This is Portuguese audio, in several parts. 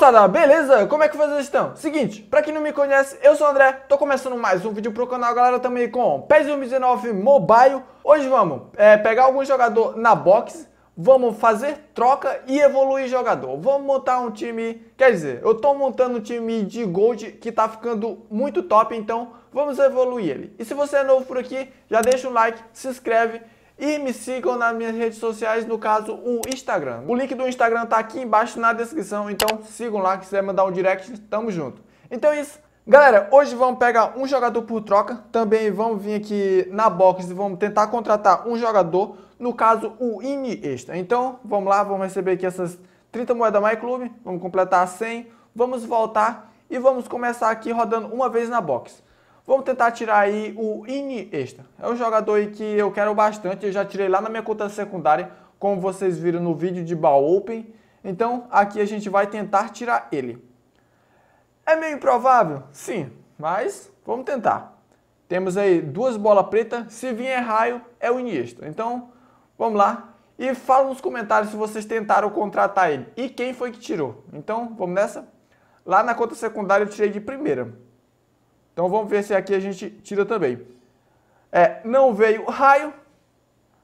moçada, beleza? Como é que vocês estão? Seguinte, pra quem não me conhece, eu sou o André, tô começando mais um vídeo pro canal, galera, também com PES 2019 Mobile. Hoje vamos é, pegar algum jogador na box, vamos fazer troca e evoluir jogador. Vamos montar um time, quer dizer, eu tô montando um time de Gold que tá ficando muito top, então vamos evoluir ele. E se você é novo por aqui, já deixa um like, se inscreve e me sigam nas minhas redes sociais, no caso o Instagram. O link do Instagram tá aqui embaixo na descrição, então sigam lá, se quiser mandar um direct, tamo junto. Então é isso. Galera, hoje vamos pegar um jogador por troca, também vamos vir aqui na box e vamos tentar contratar um jogador, no caso o Iniesta. Então, vamos lá, vamos receber aqui essas 30 moedas My Club, vamos completar 100, vamos voltar e vamos começar aqui rodando uma vez na box. Vamos tentar tirar aí o Iniesta. É um jogador que eu quero bastante, eu já tirei lá na minha conta secundária, como vocês viram no vídeo de Ball Open. Então, aqui a gente vai tentar tirar ele. É meio improvável? Sim, mas vamos tentar. Temos aí duas bolas pretas, se vier raio, é o Iniesta. Então, vamos lá. E fala nos comentários se vocês tentaram contratar ele e quem foi que tirou. Então, vamos nessa? Lá na conta secundária eu tirei de primeira. Então vamos ver se aqui a gente tira também. É, não veio raio,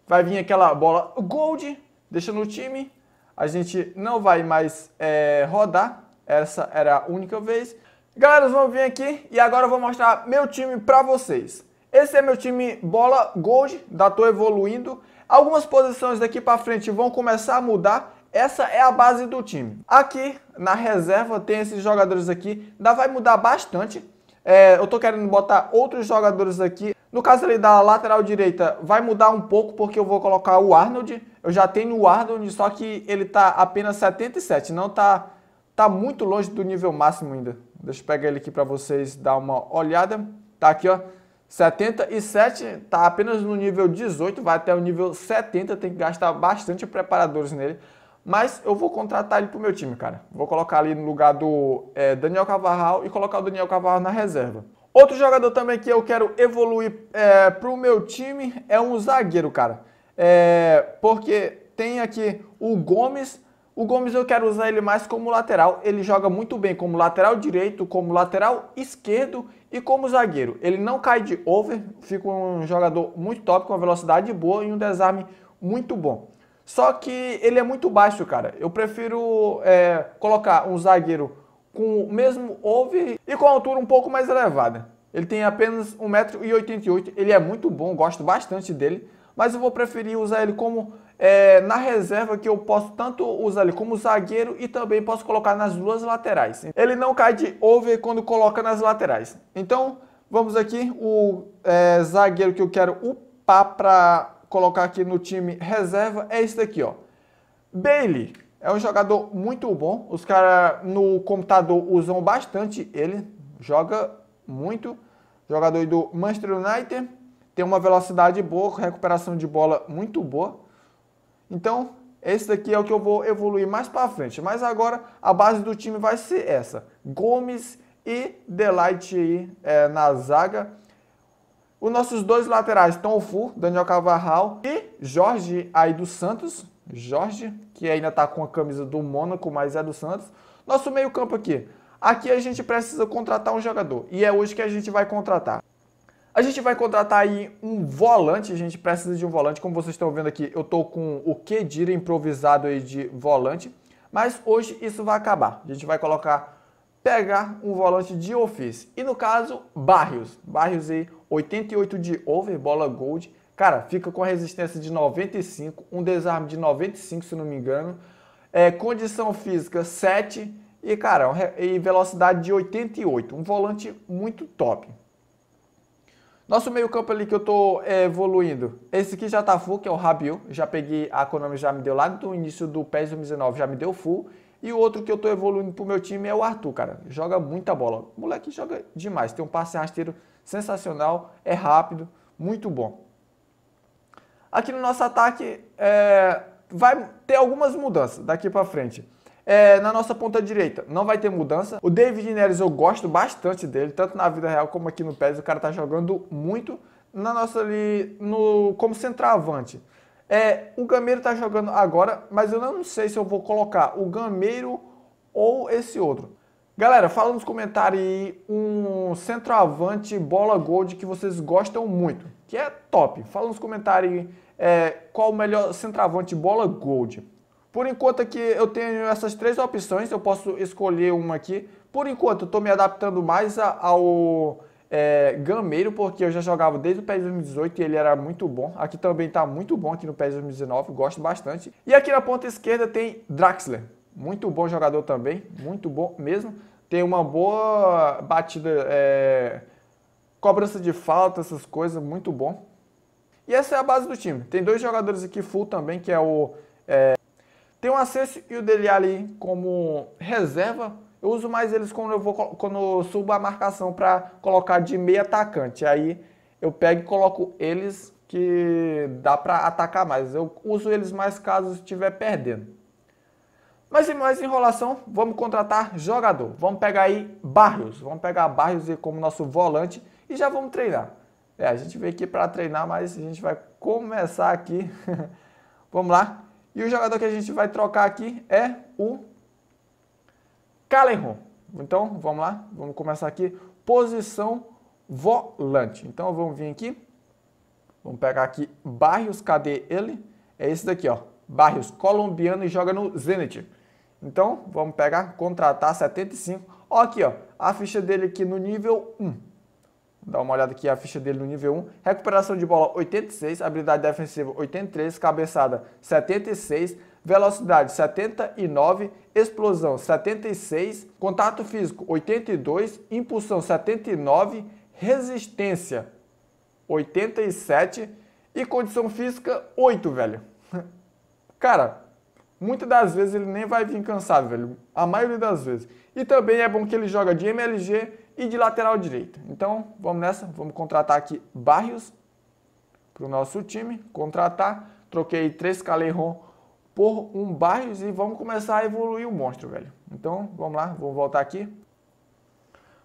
vai vir aquela bola gold, deixa no time. A gente não vai mais é, rodar, essa era a única vez. Galera, vamos vir aqui e agora eu vou mostrar meu time para vocês. Esse é meu time bola gold, da Tô Evoluindo. Algumas posições daqui para frente vão começar a mudar, essa é a base do time. Aqui na reserva tem esses jogadores aqui, ainda vai mudar bastante. É, eu tô querendo botar outros jogadores aqui. No caso ali da lateral direita, vai mudar um pouco porque eu vou colocar o Arnold. Eu já tenho o Arnold, só que ele tá apenas 77, não tá, tá muito longe do nível máximo ainda. Deixa eu pegar ele aqui para vocês dar uma olhada. Tá aqui, ó. 77 tá apenas no nível 18, vai até o nível 70, tem que gastar bastante preparadores nele. Mas eu vou contratar ele pro meu time, cara. Vou colocar ali no lugar do é, Daniel Cavarral e colocar o Daniel Cavarral na reserva. Outro jogador também que eu quero evoluir é, pro meu time é um zagueiro, cara. É, porque tem aqui o Gomes. O Gomes eu quero usar ele mais como lateral. Ele joga muito bem como lateral direito, como lateral esquerdo e como zagueiro. Ele não cai de over, fica um jogador muito top, com uma velocidade boa e um desarme muito bom. Só que ele é muito baixo, cara. Eu prefiro é, colocar um zagueiro com o mesmo over e com a altura um pouco mais elevada. Ele tem apenas 1,88m, ele é muito bom, gosto bastante dele, mas eu vou preferir usar ele como é, na reserva que eu posso tanto usar ele como zagueiro e também posso colocar nas duas laterais. Ele não cai de over quando coloca nas laterais. Então, vamos aqui, o é, zagueiro que eu quero upar para colocar aqui no time reserva é esse daqui, ó. Bailey é um jogador muito bom. Os caras no computador usam bastante ele, joga muito. Jogador do Manchester United, tem uma velocidade boa, recuperação de bola muito boa. Então, esse daqui é o que eu vou evoluir mais para frente. Mas agora a base do time vai ser essa: Gomes e Delight aí é, na zaga. Os nossos dois laterais, Tom Fu, Daniel Cavarral e Jorge aí do Santos. Jorge, que ainda está com a camisa do Mônaco, mas é do Santos. Nosso meio campo aqui. Aqui a gente precisa contratar um jogador. E é hoje que a gente vai contratar. A gente vai contratar aí um volante, a gente precisa de um volante. Como vocês estão vendo aqui, eu tô com o Kedira improvisado aí de volante. Mas hoje isso vai acabar. A gente vai colocar, pegar um volante de ofício. E no caso, Barrios. Barrios aí, 88 de over, bola gold. Cara, fica com a resistência de 95, um desarme de 95, se não me engano. É, condição física 7 e, cara, e velocidade de 88. Um volante muito top. Nosso meio campo ali que eu tô é, evoluindo. Esse aqui já tá full, que é o Rabiu. Já peguei, a Konami já me deu lá do início do PES 2019, já me deu full. E o outro que eu tô evoluindo pro meu time é o Arthur, cara. Joga muita bola. O moleque joga demais. Tem um passe rasteiro sensacional, é rápido, muito bom. Aqui no nosso ataque é, vai ter algumas mudanças daqui para frente. É, na nossa ponta direita não vai ter mudança. O David Neres eu gosto bastante dele, tanto na vida real como aqui no PES, o cara tá jogando muito. Na nossa ali, no, como centroavante. É, o Gameiro tá jogando agora, mas eu não sei se eu vou colocar o Gameiro ou esse outro. Galera, fala nos comentários aí um centroavante bola gold que vocês gostam muito, que é top. Fala nos comentários aí é, qual o melhor centroavante bola gold. Por enquanto aqui eu tenho essas três opções, eu posso escolher uma aqui. Por enquanto eu estou me adaptando mais ao é, Gameiro, porque eu já jogava desde o PES 2018 e ele era muito bom. Aqui também está muito bom aqui no PES 2019, gosto bastante. E aqui na ponta esquerda tem Draxler muito bom jogador também, muito bom mesmo. Tem uma boa batida, é, cobrança de falta, essas coisas, muito bom. E essa é a base do time. Tem dois jogadores aqui full também, que é o. É, tem o Acesso e o Dele ali como reserva. Eu uso mais eles quando eu, vou, quando eu subo a marcação para colocar de meio atacante. Aí eu pego e coloco eles que dá para atacar mais. Eu uso eles mais caso estiver perdendo. Mas e mais enrolação, vamos contratar jogador. Vamos pegar aí Barrios. Vamos pegar Barrios como nosso volante e já vamos treinar. É, a gente veio aqui para treinar, mas a gente vai começar aqui. vamos lá. E o jogador que a gente vai trocar aqui é o Calenron. Então, vamos lá. Vamos começar aqui. Posição volante. Então, vamos vir aqui. Vamos pegar aqui Barrios. Cadê ele? É esse daqui, ó. Barrios, colombiano e joga no Zenit. Então, vamos pegar, contratar 75. Ó aqui, ó, a ficha dele aqui no nível 1. Dá uma olhada aqui a ficha dele no nível 1. Recuperação de bola 86, habilidade defensiva 83, cabeçada 76, velocidade 79, explosão 76, contato físico 82, impulsão 79, resistência 87 e condição física 8, velho. Cara, Muitas das vezes ele nem vai vir cansado, velho. A maioria das vezes. E também é bom que ele joga de MLG e de lateral direito. Então, vamos nessa. Vamos contratar aqui Barrios para o nosso time. Contratar. Troquei três Caleiron por um Barrios e vamos começar a evoluir o monstro, velho. Então, vamos lá. Vamos voltar aqui.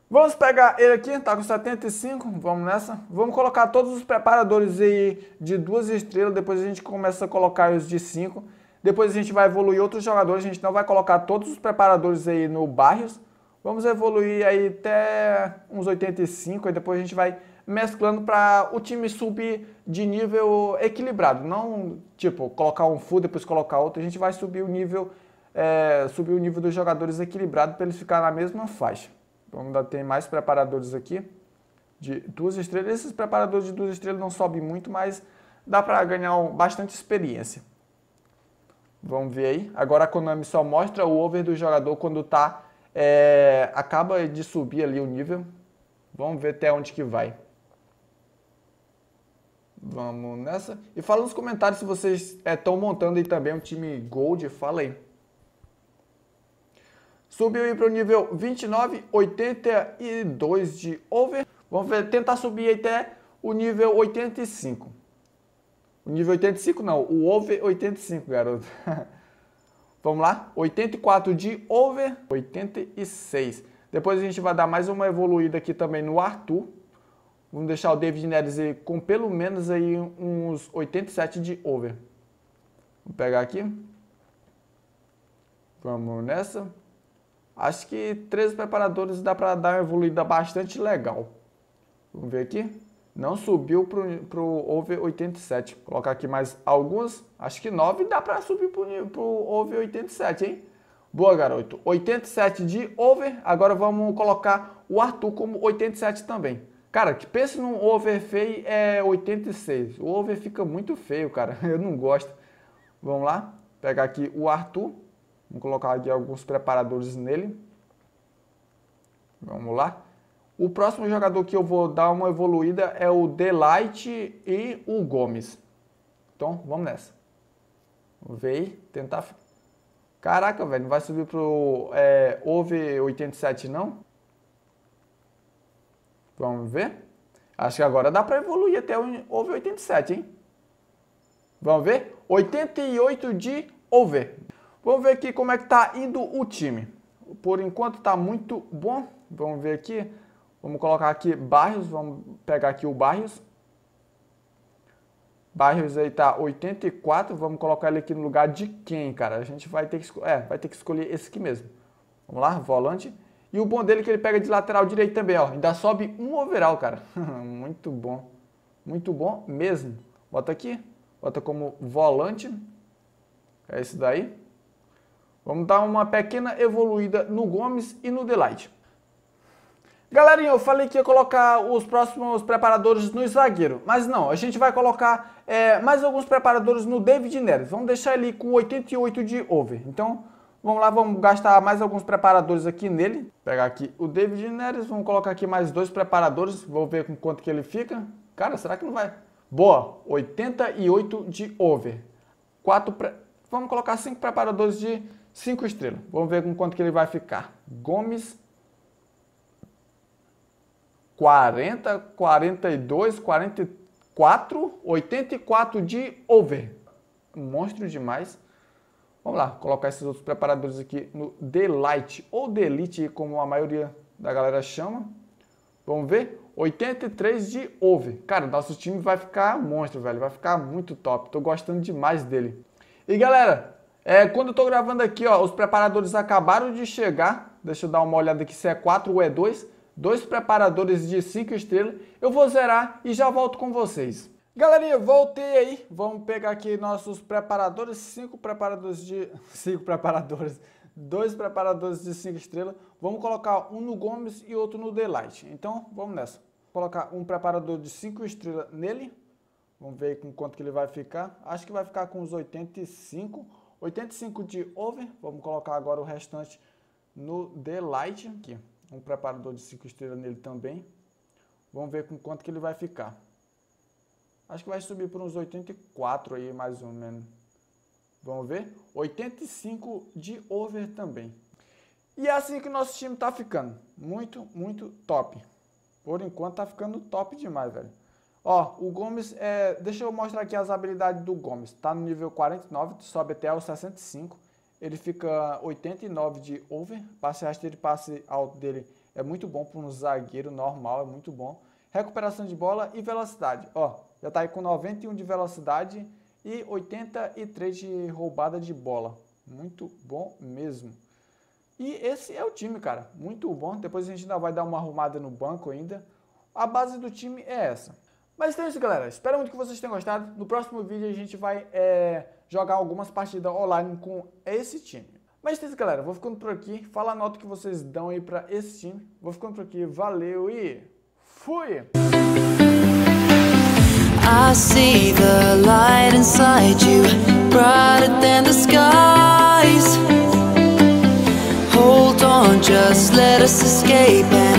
Vamos pegar ele aqui, tá com 75, vamos nessa. Vamos colocar todos os preparadores aí de duas estrelas, depois a gente começa a colocar os de cinco. Depois a gente vai evoluir outros jogadores, a gente não vai colocar todos os preparadores aí no Barrios. Vamos evoluir aí até uns 85 e depois a gente vai mesclando para o time subir de nível equilibrado. Não, tipo, colocar um full, depois colocar outro. A gente vai subir o nível, é, subir o nível dos jogadores equilibrado para eles ficarem na mesma faixa. Vamos dar, tem mais preparadores aqui de duas estrelas. Esses preparadores de duas estrelas não sobem muito, mas dá para ganhar bastante experiência. Vamos ver aí. Agora a Konami só mostra o over do jogador quando tá. É, acaba de subir ali o nível. Vamos ver até onde que vai. Vamos nessa. E fala nos comentários se vocês estão é, montando aí também um time Gold. Fala aí. Subiu aí para o nível 29, 82 de over. Vamos ver, tentar subir até o nível 85. O nível 85 não, o over 85, garoto. Vamos lá? 84 de over, 86. Depois a gente vai dar mais uma evoluída aqui também no Arthur. Vamos deixar o David Neres aí com pelo menos aí uns 87 de over. Vou pegar aqui. Vamos nessa. Acho que três preparadores dá para dar uma evoluída bastante legal. Vamos ver aqui. Não subiu para o over 87. Vou colocar aqui mais alguns Acho que 9 dá para subir para o over 87, hein? Boa, garoto. 87 de over. Agora vamos colocar o Arthur como 87 também. Cara, que pensa num over feio é 86. O over fica muito feio, cara. Eu não gosto. Vamos lá. Pegar aqui o Arthur. Vamos colocar aqui alguns preparadores nele. Vamos lá. O próximo jogador que eu vou dar uma evoluída é o Delight e o Gomes. Então, vamos nessa. Veio, tentar... Caraca, velho, não vai subir pro é, over 87 não? Vamos ver? Acho que agora dá para evoluir até o OV 87, hein? Vamos ver? 88 de OV. Vamos ver aqui como é que tá indo o time. Por enquanto tá muito bom. Vamos ver aqui. Vamos colocar aqui bairros, vamos pegar aqui o bairros. Bairros aí tá 84, vamos colocar ele aqui no lugar de quem, cara? A gente vai ter que, é, vai ter que escolher esse aqui mesmo. Vamos lá, volante. E o bom dele é que ele pega de lateral direito também, ó. Ainda sobe um overall, cara. Muito bom. Muito bom mesmo. Bota aqui. Bota como volante. É esse daí. Vamos dar uma pequena evoluída no Gomes e no Delight. Galerinha, eu falei que ia colocar os próximos preparadores no zagueiro, mas não, a gente vai colocar é, mais alguns preparadores no David Neres. Vamos deixar ele com 88 de over. Então, vamos lá, vamos gastar mais alguns preparadores aqui nele. Pegar aqui o David Neres, vamos colocar aqui mais dois preparadores, vou ver com quanto que ele fica. Cara, será que não vai? Boa, 88 de over. Quatro pre... Vamos colocar cinco preparadores de cinco estrelas. Vamos ver com quanto que ele vai ficar. Gomes 40, 42, 44, 84 de over. Monstro demais. Vamos lá, colocar esses outros preparadores aqui no Delight ou Delete, como a maioria da galera chama. Vamos ver? 83 de over. Cara, nosso time vai ficar monstro, velho. Vai ficar muito top. Tô gostando demais dele. E galera, é, quando eu tô gravando aqui, ó, os preparadores acabaram de chegar. Deixa eu dar uma olhada aqui se é 4 ou é 2 dois preparadores de 5 estrelas. Eu vou zerar e já volto com vocês. Galerinha, voltei aí. Vamos pegar aqui nossos preparadores, cinco preparadores de cinco preparadores, dois preparadores de cinco estrelas. Vamos colocar um no Gomes e outro no Delight. Então, vamos nessa. Vou colocar um preparador de cinco estrelas nele. Vamos ver com quanto que ele vai ficar. Acho que vai ficar com uns 85, 85 de over. Vamos colocar agora o restante no Delight aqui um preparador de 5 estrelas nele também. Vamos ver com quanto que ele vai ficar. Acho que vai subir por uns 84 aí, mais ou menos. Vamos ver? 85 de over também. E é assim que o nosso time tá ficando. Muito, muito top. Por enquanto tá ficando top demais, velho. Ó, o Gomes, é... deixa eu mostrar aqui as habilidades do Gomes. Tá no nível 49, sobe até o 65. Ele fica 89 de over, passe rasteiro e passe alto dele é muito bom para um zagueiro normal, é muito bom. Recuperação de bola e velocidade. Ó, já está aí com 91 de velocidade e 83 de roubada de bola. Muito bom mesmo. E esse é o time, cara. Muito bom. Depois a gente ainda vai dar uma arrumada no banco ainda. A base do time é essa. Mas então é isso, galera. Espero muito que vocês tenham gostado. No próximo vídeo a gente vai é, jogar algumas partidas online com esse time. Mas é isso, então, galera. Vou ficando por aqui. Fala a nota que vocês dão aí para esse time. Vou ficando por aqui. Valeu e fui! I see the light inside you, brighter than the skies. Hold on, just let us escape.